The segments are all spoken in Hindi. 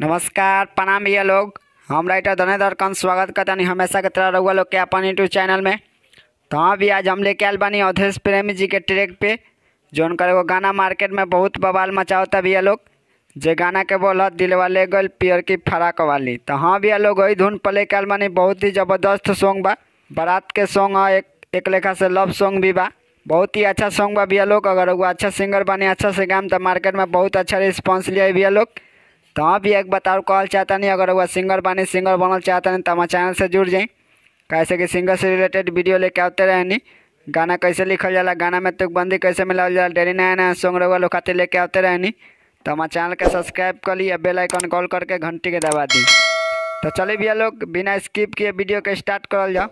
नमस्कार प्रणाम भैया लोग हम राइटर धने दरकन स्वागत हैं हमेशा के तरह रहुआ लोग के अपन यूट्यूब चैनल में तो हाँ भी आज हम लेके आल बनी अवधेश प्रेमी जी के ट्रैक पे जो उनका एगो गाना मार्केट में बहुत बवाल मचावता भैया लोग जे गाना के बोल दिल वाले गल पियर की फराक वाली तो हाँ भैया लोग वही धुन पर लेके बनी बहुत ही ज़बरदस्त सॉन्ग बा बारात के सॉन्ग है हाँ, एक एक लेखा से लव सॉन्ग भी बा बहुत ही अच्छा सॉन्ग बा भैया लोग अगर वो अच्छा सिंगर बने अच्छा से गाम तो मार्केट में बहुत अच्छा रिस्पॉन्स लिया भैया लोग तो आप भी एक बताओ कॉल चाहता नहीं अगर वह सिंगर बनी सिंगर बनल चाहता नहीं तो हमारे चैनल से जुड़ जाए कैसे कि सिंगर से रिलेटेड वीडियो लेके आते रहनी गाना कैसे लिखल जाला गाना में तुकबंदी तो कैसे मिलावल जाला डेली नया नया सॉन्ग रहुआ लोग खातिर लेके आते रहनी तो हमारे चैनल के सब्सक्राइब कर ली या बेल आइकन कॉल करके घंटी के दबा दी तो चलिए भैया लोग बिना स्किप किए वीडियो के स्टार्ट करल जाओ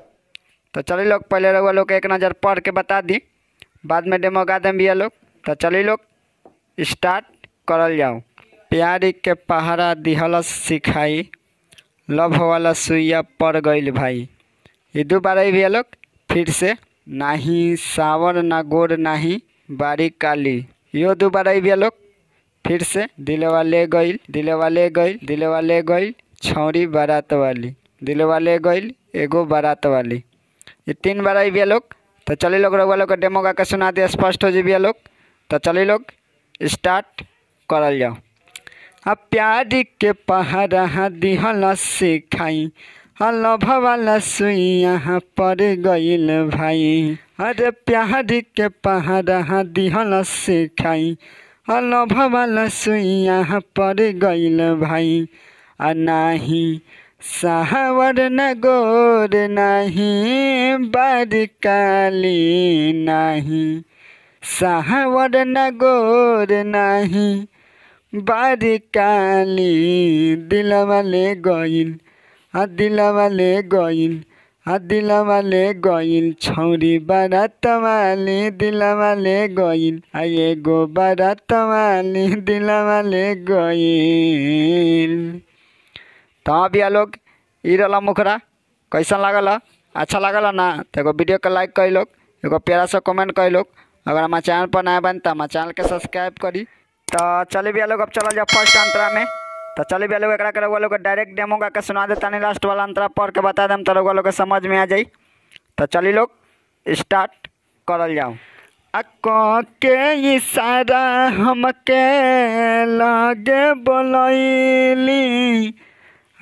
तो चलिए लोग पहले रहुआ लोग एक नज़र पढ़ के बता दी बाद में डेमो गा दें भैया लोग तो चलिए लोग स्टार्ट करल जाओ प्यारी के पहरा दिहलस सिखाई लभ वाला सुइया पड़ गईल भाई ये दो बार भी लोग फिर से नाही सावर ना गोर नाही बारी काली यो दो बार भी लोग फिर से दिलवा वाले गईल दिलवा वाले गईल दिलवा वाले गईल छौरी बारात वाली दिलवा वाले गईल एगो बारात वाली ये तीन बार भी लोग तो चले लोग रउआ लोग डेमो गा के सुना दिया स्पष्ट हो जी लोग तो चले लोग स्टार्ट करल जाओ आ प्यार के पहरा दिहल से खाई लभवाला सुइया पर गईल भाई अरे प्यार के पहरा दिहल से खाई लभवाला सुइया पर गईल भाई आ नाही सावर न गोर नहीं बारिकाली नहीं सावर न गोर नहीं बारी काली दिलवाले गइन् दिलवाले गइन् दिलवाले गइन् छौरी बारातवाली दिलवाले गइन् गो बारातवाली दिलवाले गइन् त भैया लोग मुखरा कैसन लागल अच्छा लागल ना त एगो वीडियो लाइक कैलोक एगो प्यारा कमेन्ट कैलोक अगर हमारे चैनल पर नया बन तो हमारे चैनल के सब्सक्राइब करी तो चले भैया लोग अब चल जाओ फर्स्ट अंतरा में तो चले भैया लोग एक लोग डायरेक्ट डेमो गा के सुना देता नहीं लास्ट वाला अंतरा पढ़ के बता दें तो लोग समझ में आ जाए तो चली लोग स्टार्ट कर जाऊँ अको के इशारा हमके लागे बोलैली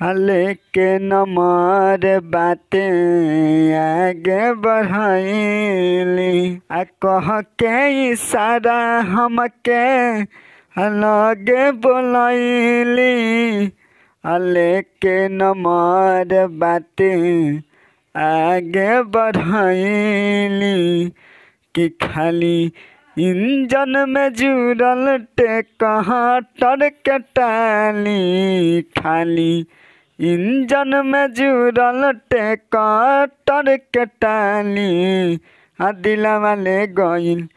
हले के नमर बाते आगे बढ़ैली अको के इशारा हमके अलगे बोलैली के नमर बाटे आगे बढ़ैली कि खाली इंजन में जुड़ल टे कहाँ टर के टाली खाली इंजन में जुड़ल टे कहाँ टर के टाली आ दिला वाले गईल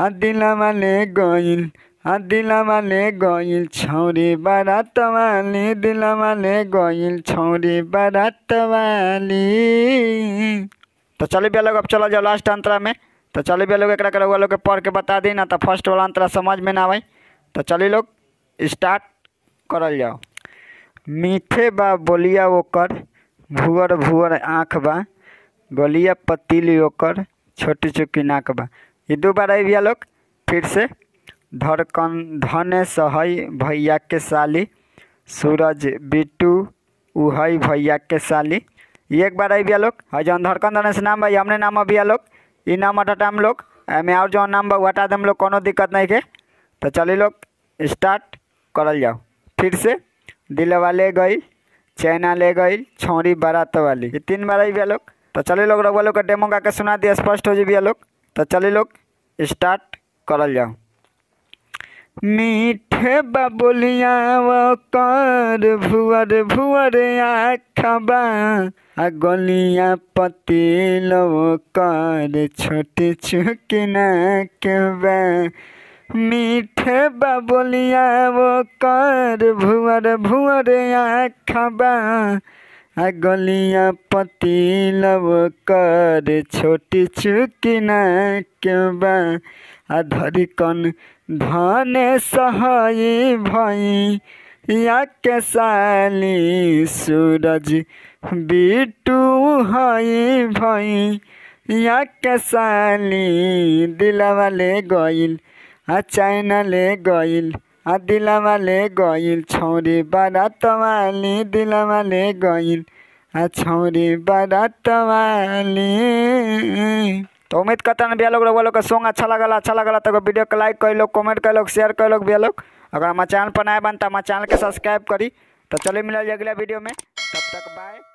आ दिला वाले गईल आ दिलवा गइल छौरी बारातवाली दिलवा ले गइल छौरी वाली तो चलो भैया लोग अब चला जाओ लास्ट अंतरा में तो चलो भैया लोग एक रउआ लोग के पढ़ के बता दी ना तो फर्स्ट वाला अंतरा समझ में ना आवे तो चलिए लोग स्टार्ट करल जाओ मीठे बा बोलिया ओकर भुअर भुअर आँख बा गलिया पतीली ओकर छोटी चुकी नाक बा ये दो बार आई भैया लोग फिर से धड़कन धन सहई भैया के साली सूरज बिट्टू उहई भैया के साली एक बार अबिया लोग हाँ जौन धड़कन धन से नाम भाई हमने नाम अबिया लोग ई नाम हटा हम लोग एमें और जौन नाम बा हटा दम लोग कोनो दिक्कत नहीं के तो चलिए लोग स्टार्ट करल जाओ फिर से दिलवा ले गई चैना ले गई छौरी बारात वाली ये तीन बार अबिया लोग तो चलिए लोग रघुआ लोग का डेमो गा के सुना दिए स्पष्ट हो जाए लोग तो चलिए लोग स्टार्ट करल जाओ मीठे बबुलिया वो कर भुअर भुअर आखबा आ गलिया पतिलो कर छोटी चुकना के बा मीठे बबुलिया वो कर भुअर भुअर आखबा आ गलिया पतिलव कर छोटी चुकना के बा आ धरिकन भने सहाई भई या के साली सूरज बिटु हई भई या के साली दिलवाले गइल आ चाइनाले गइल आ दिलवाले गइल छौरी बारातवाली दिलवाले गइल आ छौरी बारातवाली तो उम्मीद करता ना भैया लोग लोग का सॉन्ग अच्छा लगल अच्छा लगल तो वीडियो के लाइक कर लोग कमेंट कर लोग शेयर कर लोग भैया लोग अगर हमारे चैनल पर नए बनता तो हमारे चैनल के सब्सक्राइब करी तो चलिए मिला अगले वीडियो में तब तक बाय